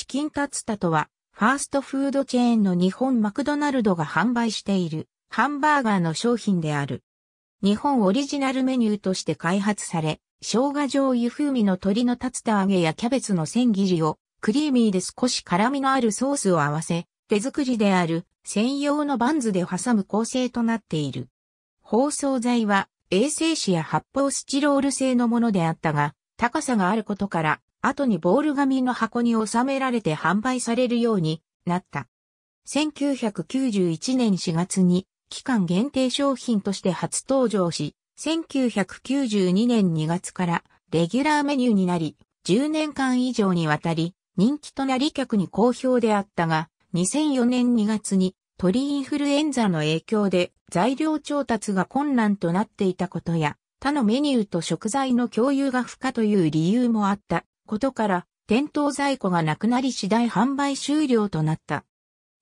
チキンタツタとは、ファーストフードチェーンの日本マクドナルドが販売しているハンバーガーの商品である。日本オリジナルメニューとして開発され、生姜醤油風味の鶏の竜田揚げやキャベツの千切りをクリーミーで少し辛みのあるソースを合わせ、手作りである専用のバンズで挟む構成となっている。包装材は衛生紙や発泡スチロール製のものであったが、高さがあることから後にボール紙の箱に収められて販売されるようになった。1991年4月に期間限定商品として初登場し、1992年2月からレギュラーメニューになり、10年間以上にわたり人気となり客に好評であったが、2004年2月に鳥インフルエンザの影響で材料調達が困難となっていたことや、他のメニューと食材の共有が不可という理由もあったことから、店頭在庫がなくなり次第販売終了となった。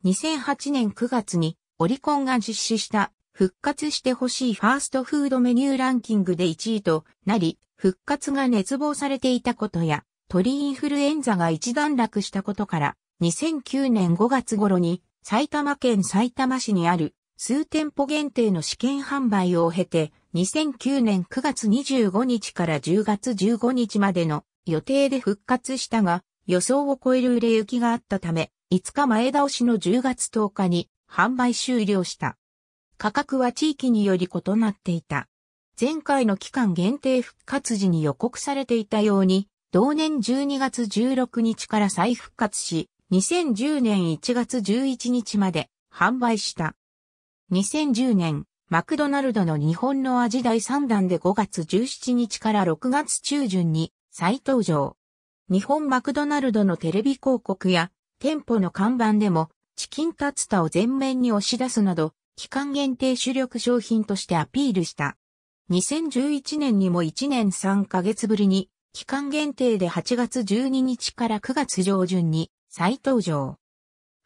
2008年9月にオリコンが実施した復活してほしいファーストフードメニューランキングで1位となり、復活が熱望されていたことや、鳥インフルエンザが一段落したことから、2009年5月頃に埼玉県埼玉市にある数店舗限定の試験販売を経て、2009年9月25日から10月15日までの予定で復活したが、予想を超える売れ行きがあったため、5日前倒しの10月10日に販売終了した。価格は地域により異なっていた。前回の期間限定復活時に予告されていたように、同年12月16日から再復活し、2010年1月11日まで販売した。2010年、マクドナルドの日本の味第3弾で5月17日から6月中旬に再登場。日本マクドナルドのテレビ広告や店舗の看板でもチキンタツタを前面に押し出すなど期間限定主力商品としてアピールした。2011年にも1年3ヶ月ぶりに期間限定で8月12日から9月上旬に再登場。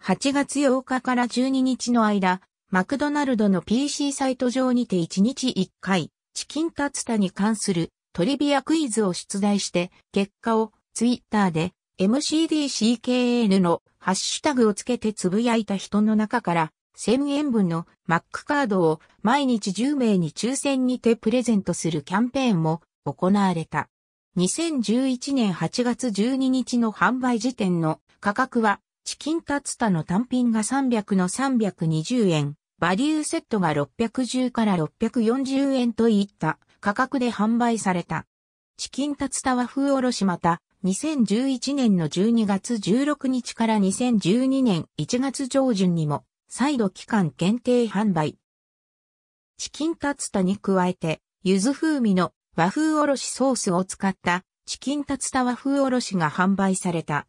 8月8日から12日の間、マクドナルドの PC サイト上にて1日1回、チキンタツタに関するトリビアクイズを出題して、結果をツイッターで MCDCKN のハッシュタグをつけてつぶやいた人の中から1000円分の Mac カードを毎日10名に抽選にてプレゼントするキャンペーンも行われた。2011年8月12日の販売時点の価格はチキンタツタの単品が300の320円、バリューセットが610から640円といった価格で販売された。チキンタツタ和風おろしまた、2011年の12月16日から2012年1月上旬にも、再度期間限定販売。チキンタツタに加えて、柚子風味の和風おろしソースを使ったチキンタツタ和風おろしが販売された。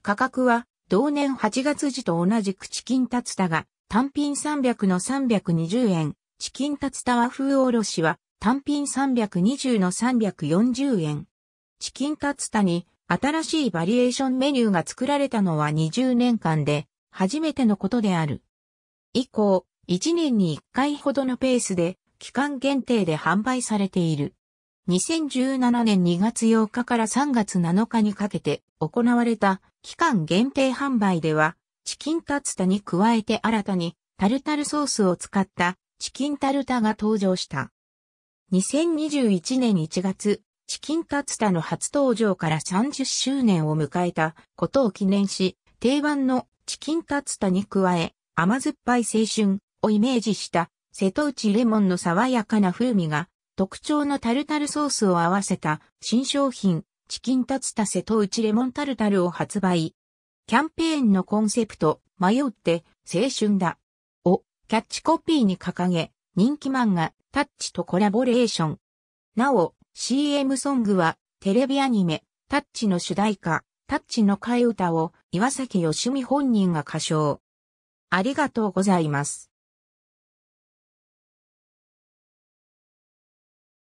価格は同年8月時と同じくチキンタツタが単品300の320円、チキンタツタ和風おろしは単品320の340円。チキンタツタに新しいバリエーションメニューが作られたのは20年間で初めてのことである。以降、1年に1回ほどのペースで期間限定で販売されている。2017年2月8日から3月7日にかけて行われた期間限定販売では、チキンタツタに加えて新たにタルタルソースを使ったチキンタルタが登場した。2021年1月、チキンタツタの初登場から30周年を迎えたことを記念し、定番のチキンタツタに加え、甘酸っぱい青春をイメージした瀬戸内レモンの爽やかな風味が特徴のタルタルソースを合わせた新商品チキンタツタ瀬戸内レモンタルタルを発売。キャンペーンのコンセプト迷って青春だをキャッチコピーに掲げ人気漫画タッチとコラボレーション。なお、CM ソングは、テレビアニメ、タッチの主題歌、タッチの替え歌を、岩崎よしみ本人が歌唱。ありがとうございます。